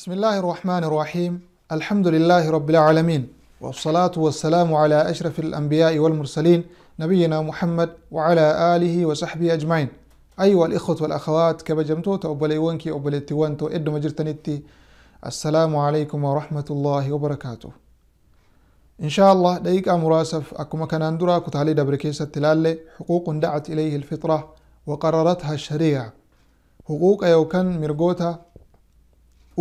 بسم الله الرحمن الرحيم الحمد لله رب العالمين والصلاة والسلام على أشرف الأنبياء والمرسلين نبينا محمد وعلى آله وصحبه أجمعين أيها الإخوة والأخوات كما تأبلي وانكي أبلي تيوانتو إدو مجرتنتي السلام عليكم ورحمة الله وبركاته إن شاء الله دايك أمراسف أكما كان أندرا كتالي دبركيسة تلالي حقوق دعت إليه الفطرة وقررتها الشريعة حقوق أيو كان مرقوتها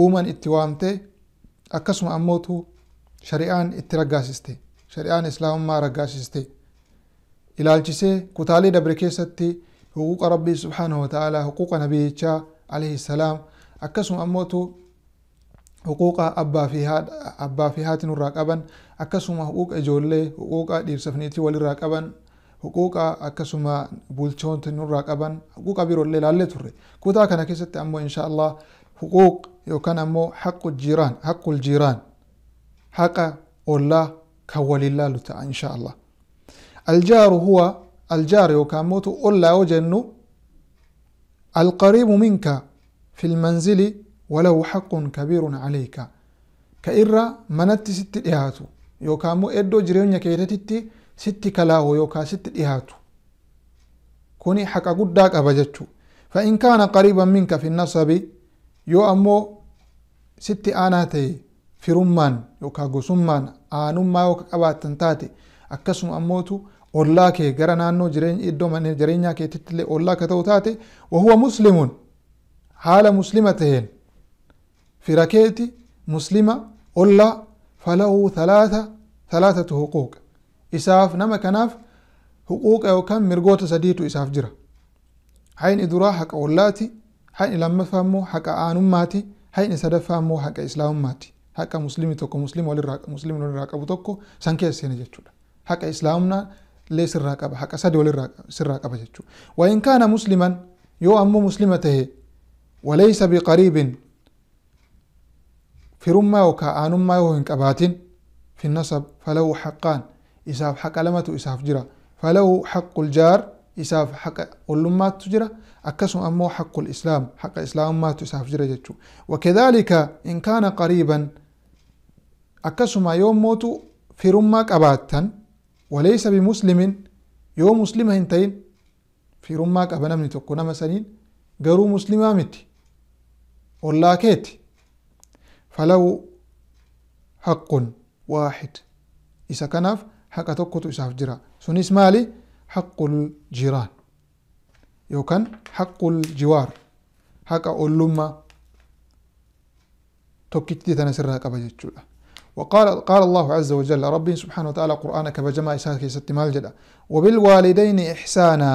uumaan itti waamtee akkasuma ammootu shari'aan itti raggaasiste shari'aan islaamummaa raggaasiste ilaalchisee kutaalee dabre keessatti huquuqa rabbii subhaanahu wata'aalaa huquuqa nabiyyichaa alayhi salaam akkasuma ammootu huquuqa abbaa fi haati nurraa qaban akkasuma huquuqa ijoollee huquuqa dhiirsaf niitii walirraa qaban huquuqa akkasuma bulchoota nurraa qaban huquuqa biroollee ilaallee turre kutaa kana keessatti ammoo insha allah يوكان مو حق الجيران حق الجيران حق أولا كوالي الله لتا إن شاء الله الجار هو الجار يوكان مو أولا وجن القريب منك في المنزل ولو حق كبير عليك كإرى منت ست إهاتو يوكان مو إدو جريون يكيرتتي ست كلاو يوكا ست إهاتو كوني حق قداك أبجتشو فإن كان قريبا منك في النصب yoo ammoo sitti aanaa ta'e firummaan yookaan gosummaan aanummaa yoo qabaatan taate akkasuma ammootu ollaa kee gara naannoo iddoo jireenyaa keetitti illee ollaa ka ta'u taate wahuwa muslimuun haala muslima taheen fira keeti muslima ollaa talaata thalaatatu huquuq isaaf nama kanaaf huquuqa yookaan mirgoota sadiitu isaaf jira hayn iduraa haqa ollaati هاي لما فهموا حق آنوم ماتي هاي نسد فهموا حق إسلام ماتي حق مسلمي توكو مسلم ولا راك مسلم ولا راك أبو توكو سانكيس سينا جتشولا حق إسلامنا ليس راك أبو حق سد ولا راك سر راك أبو وإن كان مسلما يو أمو مسلمة وليس بقريب في رمى وكا آنوم ما يوهن كباتين في النسب فلو حقان إساف حق لمتو إساف جرا فلو حق الجار إساف حق ولما تجرا أكسم أمو حق الإسلام حق الإسلام ما تساف جرجتشو وكذلك إن كان قريبا أكسم يوم موت في رمك أباتا وليس بمسلم يوم مسلم انتين في رمك أبنا من تقونا مسنين قرو مسلمة مت ولاكيت فلو حق واحد إذا كان حق توكتو إساف جرا سنسمالي حق الجيران yookaan حق الجوار حق ollummaa tokkichi tan asirraa qaba وقال قال الله عز وجل ربي سبحانه وتعالى قرآن كبجماء إساك ستمال جدا وبالوالدين إحسانا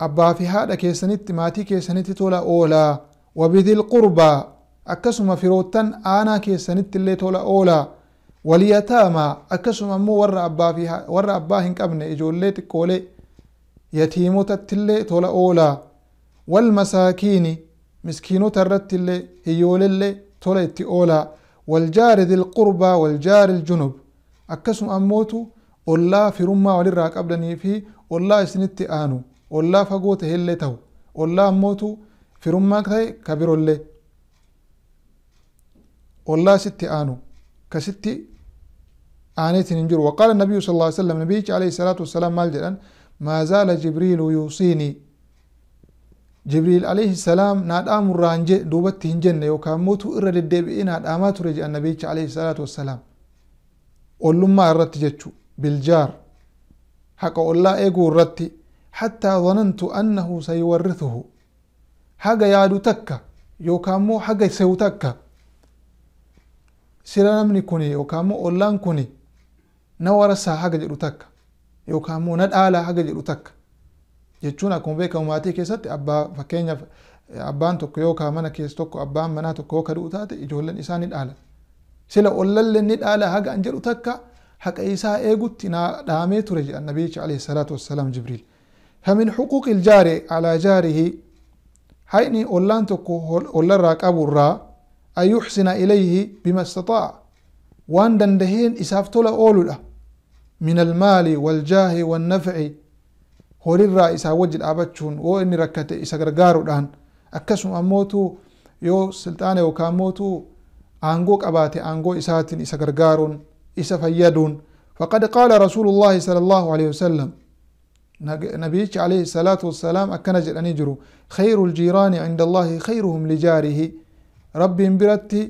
أبا في هذا كيسنت ماتي كيسنت تولا أولا وبذي القربى أكسما في روتن أنا كيسنت اللي تولا أولا وليتاما أكسما مو ور أبا فيها ورا أبا هنك أبن إجولي تكولي يتيموت التلة تولا أولا والمساكين مسكينو ترت اللي هيول اللي أولا والجار ذي القربى والجار الجنوب أكسم أموتو ولا في رمى ولراك أبدني في ولا سنتي آنو ولا فقوت هي تو ولا موتو في رمى كاي كبير اللي ستي آنو كستي آنيت نجر وقال النبي صلى الله عليه وسلم نبيك عليه الصلاة والسلام مال ما زال جبريل يوصيني جبريل عليه السلام ناد نادام رانجة دوبت هنجنة يوكا موتو إرى للدبئين إيه نادامات رجع النبي عليه الصلاة والسلام ولما أردت جتشو بالجار حق الله إيقو أردت حتى ظننت أنه سيورثه حق يادو تكا يوكا مو حق سيو تكا سيرا نمني كوني يوكا مو أولان كوني نورسها حق جدو تكا yookaan immoo na dhaalaa haga jedhu takka jechuun akkuma beekamu maatii keessatti abbaa fakkeenyaaf abbaan tokko yookaan mana keessa tokko abbaan manaa tokko yoo kadhu taate ijoolleen isaa ni dhaala sila ollallee ni dhaala haga an jedhu takka haqa isaa eegutti naa dhaamee ture jedhan nabiyicha alayhi salaatu wassalaam jibriil famin xuquuqi iljaari calaa jaarihi hayni ollaan tokko ollarraa qaburraa an yuxsina ilayhi bima istaaa'a waan dandaheen isaaf tola ooludha من المال والجاه والنفع هو الرئيس وجد أبتشون وإني ركت إسقر جارو الآن أكسم أموتو يو سلطانة وكاموتو أنجوك أباتي أنجو إساتين إسقر جارون إسفيدون فقد قال رسول الله صلى الله عليه وسلم نبيك عليه الصلاة والسلام أكنجر أن يجروا خير الجيران عند الله خيرهم لجاره رب برتي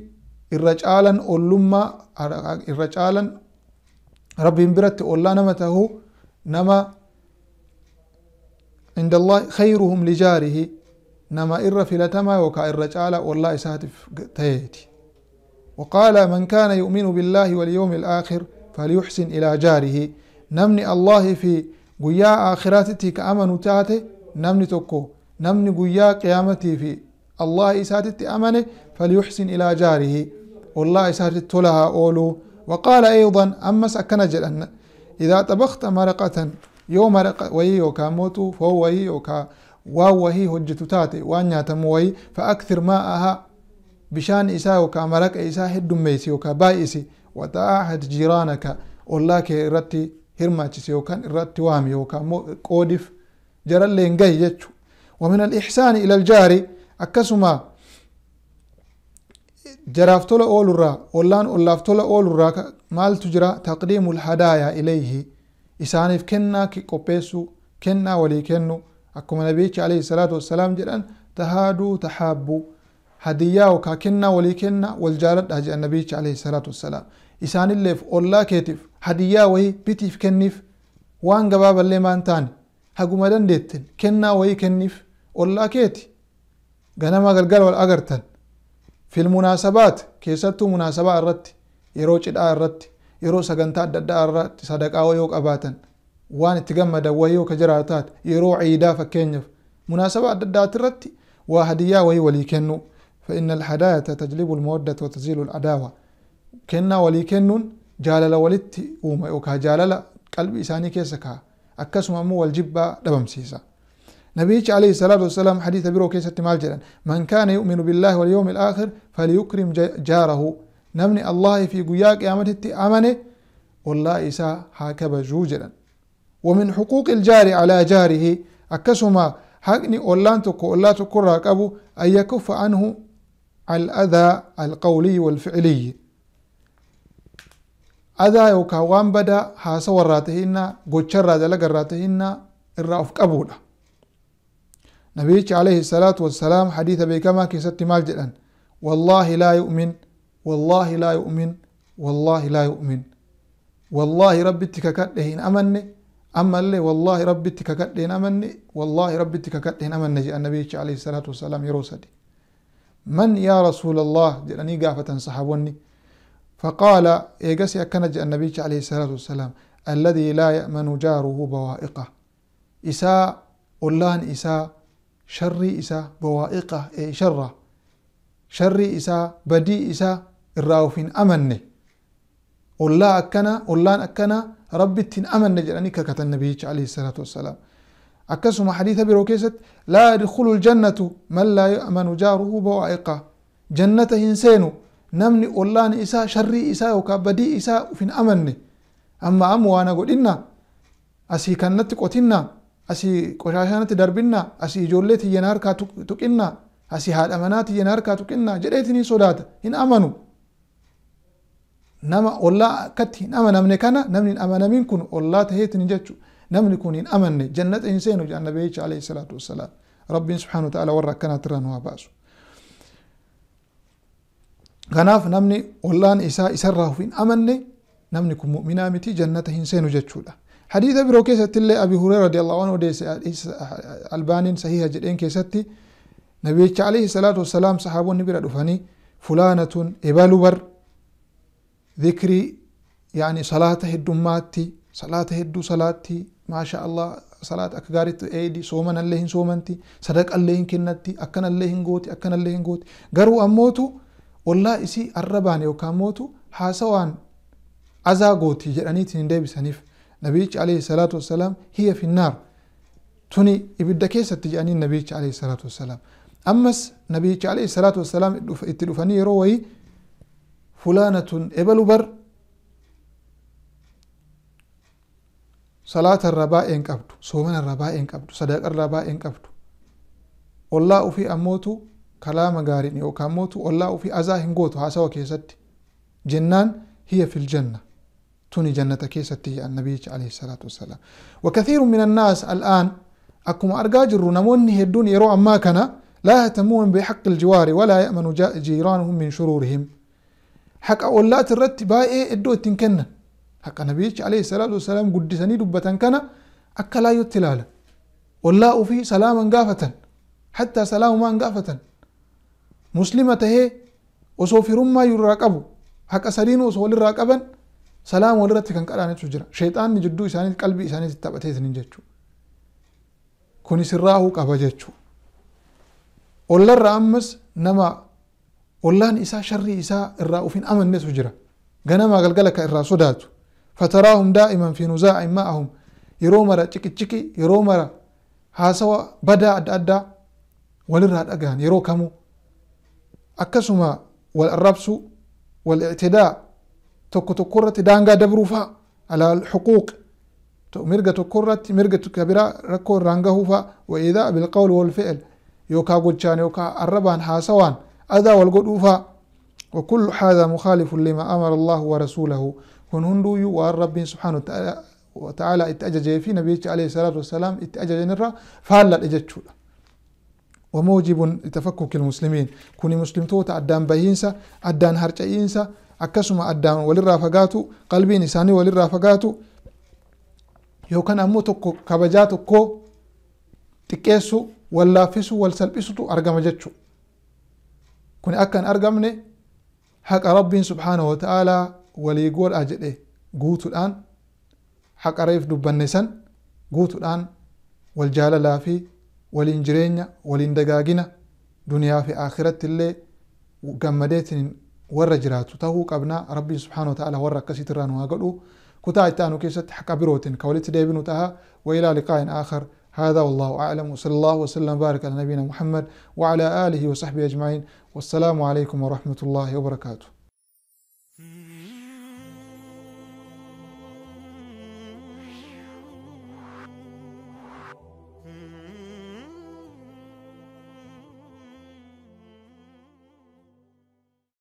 الرجالا أولما الرجالا ربي مبرت ollaa نمته نما عند الله خيرهم لجاره نما إر لتما وكا إر جعل والله ساتف تيتي وقال من كان يؤمن بالله واليوم الآخر فليحسن إلى جاره نمني الله في قيا آخراتتي كأمن تاتي نمني تكو نمني قيا قيامتي في الله إساتتي أمنه فليحسن إلى جاره والله إساتتي لها أولو وقال أيضا أما سكن جلن إذا طبخت مرقة يوم مرقة وهي يوكا موتو فهو يوكا واو هي هجتو تاتي وان يتموي فأكثر ماءها بشان إساء وكامرك إساء هد ميسي وكبائسي بائسي جيرانك ولاك إرتي هرماتشس يوكا إرتي وام يوكا جرى اللي جيجتشو ومن الإحسان إلى الجاري أكسما jaraaf tola oolurraa ollaan ollaaf tola oolurraa maaltu jira taqdiimu lhadaayaa ilayhi isaaniif kennaa qopheessuu kennaa walii kennu akkuma nabichi alayhi salaatu wassalaam jedhan tahaaduu tahaabbuu hadiyyaa yookaa kennaa walii kenna wal jaaladha jedhan nabichi alayhi salaatu wassalaam isaanilleef ollaa keetiif hadiyyaa wayii bitiif kenniif waan gabaaballee maan taane haguma dandeetten kennaa wayii kenniif ollaa keeti ganama galgal wal agartan في المناسبات كيستو مناسبة الرت يرو جدا الرت يرو سجنتا ددا الرت صدقاء ويو قباتن وان تجمد ويو كجراتات يرو عيدا فكينف مناسبة ددا الرت وهدية وي ولي كنو فإن الهداية تجلب المودة وتزيل العداوة كنا ولي كنو جالل ولت وما يوكا جالل قلبي ساني كيسكا أكسم أمو والجبة دبمسيسا صلى الله عليه وسلم حديث بيرو كيس التمال جلن من كان يؤمن بالله واليوم الآخر فليكرم جاره نمني الله في قياك يا متي أمني والله إساء هكب جوجلا ومن حقوق الجار على جاره أكسما حقني أولان تكو أولا تكرا أبو أن يكف عنه الأذى القولي والفعلي أذى يوكا وانبدا حاسو راتهن قوشر راتهن نبيك عليه الصلاة والسلام حديث بيكما كيست مال جدا والله لا يؤمن والله لا يؤمن والله لا يؤمن والله ربي تككدهين أمني أما اللي والله ربي تككدهين أمني والله ربي تككدهين أمني جاء النبي عليه الصلاة والسلام يروسدي من يا رسول الله جلني قافة صحابوني فقال أكنا جاء النبي عليه الصلاة والسلام الذي لا يأمن جاره بوائقه إساء أولان إساء sharrii isaa bawaa'iqa ee sharra sharrii isaa badii isaa irraa of hin amanne ollaa akkana ollaan akkana rabbitti hin amanne jedhanii kakatan nabiyyicha alayhi salaatu wassalaam akkasuma hadiisa biroo keessatti laa yadkhulu ljannatu man laa yu'manu jaaruhu bawaa'iqa jannata hin seenu namni ollaan isaa sharrii isaa yookaan badii isaa uf hin amanne amma amma waana godhinna asii kannatti qotinna asii qoshaashaanatti darbinna asii ijoollee tiyyeen harkaa tuqinna asii haadha manaa tiyyeen harkaa tuqinna jedheetiin sodaata hin amanu nama ollaa akkatti hin amanamne kana namni hin amanamiin kun ollaa taheetiin jechuudha namni kun hin amanne jannata hin seenu jedhan nabiyicha alayhi salaatu wassalaam rabbiin subhaanahu ta'ala warra akkanaatirraa nu baasu kanaaf namni ollaan isaa isarraa hin amanne namni kun mu'minaa miti jannata hin seenu jechuudha حديث أبي روكيسة اللي أبي هريرة رضي الله عنه ودي ألبانين صحيحة جدين كيستي نبي عليه الصلاة والسلام صحابه النبي ردفاني فلانة إبالوبر ذكري يعني صلاة الدماتي صلاة هدو صلاة ما شاء الله صلاة أكغاريت أيدي سومن الله سومنتي صدق الله كنتي أكن الله غوتي أكن الله غوتي غرو أموتو والله إسي أرباني وكاموتو حاسوان أزا غوتي جرانيت نديب سنيف نبيك عليه الصلاة والسلام هي في النار تني يبدا كيس تجاني نبيك عليه الصلاة والسلام أمس نبيك عليه الصلاة والسلام اتلفني روي فلانة إبل بر صلاة الرباء إنكبت صومنا الرباء إنكبت صدق الرباء إنكبت والله في أموت كلام غارين يوكا موت والله في أزاهن قوت هاسا وكيست جنان هي في الجنة توني جنة كيستي النبي عليه الصلاة والسلام وكثير من الناس الآن أكم أرقاج الرنمون هدون يروع ما كان لا يهتمون بحق الجوار ولا يأمن جيرانهم من شرورهم حق أولا ترتي باي إيه إدو تنكنا حق النبي عليه الصلاة والسلام قد سنيدو بتنكنا أكا يتلال ولا أفي سلاما قافة حتى سلام ما انقافة مسلمة هي وصوفر ما يراقب حق سرين وصول الراقبن salaam walirratti kan qadaanetu jira sheexaanni jidduu isaanii qalbii isaanii taphatee isiniin jechuudha kunis irraahuu qaba jechuudha ollarra ammas nama ollaan isaa sharrii isaa irraa ufin amannetu jira ganamaa galgala kan irraa sodaatu fataraahum daa'iman fi nuzaa'in ma'ahum yeroo mara ciqichiqi yeroo mara haasawa badaa adda addaa walirraa dhagahan yeroo kamuu akkasuma wal arrabsu wal ictidaa توكو توكورتي دانغا دبروفا على الحقوق تو ميرغا توكورتي ميرغا ركور ركو رانغا هوفا وإذا بالقول والفعل يوكا غوتشان يوكا أربان هاسوان أذا والغوتوفا وكل هذا مخالف لما أمر الله ورسوله كن هندوي والرب سبحانه وتعالى وتعالى اتأجج في نبيك عليه الصلاة والسلام اتأجج نرى فهلا اتأجج وموجب لتفكك المسلمين كوني مسلم توت عدان بهينسا عدان هرشا akkasuma addaan walirraa fagaatu qalbiin isaanii walirraa fagaatu yookaan ammoo tokko kabajaa tokkoo xiqqeessu wal wal salphisutu argama jechu kun akka hin argamne haqa rabbiin wa ta'ala walii godhaa jedhe guutuudhaan haqa reef dubbanne san guutuudhaan wal jaalalaa fi waliin jireenya waliin dagaagina duniyaa fi akhiratti illee gammadeetiin ورجراتو تهو قبنا ربي سبحانه وتعالى ورقسي تران واغلو كتا ايتانو كيست حقا بروتين كوليت ديبنو تها وإلى لقاء آخر هذا والله أعلم وصلى الله وسلم بارك على نبينا محمد وعلى آله وصحبه أجمعين والسلام عليكم ورحمة الله وبركاته